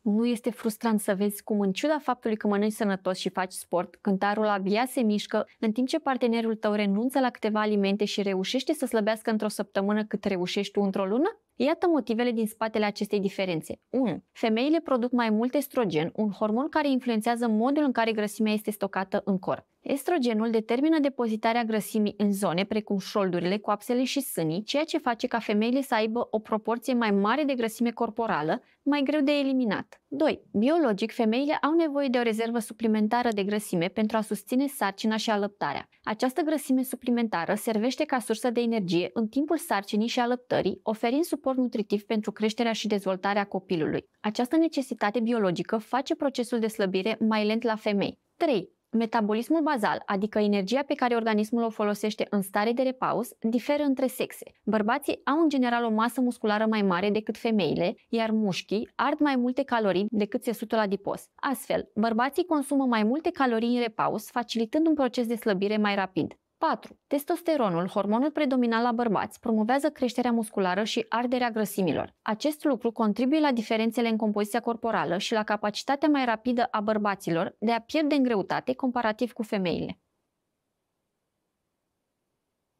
Nu este frustrant să vezi cum, în ciuda faptului că mănânci sănătos și faci sport, cântarul abia se mișcă, în timp ce partenerul tău renunță la câteva alimente și reușește să slăbească într-o săptămână cât reușești tu într-o lună? Iată motivele din spatele acestei diferențe. 1. Femeile produc mai mult estrogen, un hormon care influențează modul în care grăsimea este stocată în corp. Estrogenul determină depozitarea grăsimii în zone precum șoldurile, coapsele și sânii, ceea ce face ca femeile să aibă o proporție mai mare de grăsime corporală, mai greu de eliminat. 2. Biologic, femeile au nevoie de o rezervă suplimentară de grăsime pentru a susține sarcina și alăptarea. Această grăsime suplimentară servește ca sursă de energie în timpul sarcinii și alăptării, oferind suport nutritiv pentru creșterea și dezvoltarea copilului. Această necesitate biologică face procesul de slăbire mai lent la femei. 3. Metabolismul bazal, adică energia pe care organismul o folosește în stare de repaus, diferă între sexe. Bărbații au în general o masă musculară mai mare decât femeile, iar mușchii ard mai multe calorii decât țesutul adipos. Astfel, bărbații consumă mai multe calorii în repaus, facilitând un proces de slăbire mai rapid. 4. Testosteronul, hormonul predominant la bărbați, promovează creșterea musculară și arderea grăsimilor. Acest lucru contribuie la diferențele în compoziția corporală și la capacitatea mai rapidă a bărbaților de a pierde în greutate comparativ cu femeile.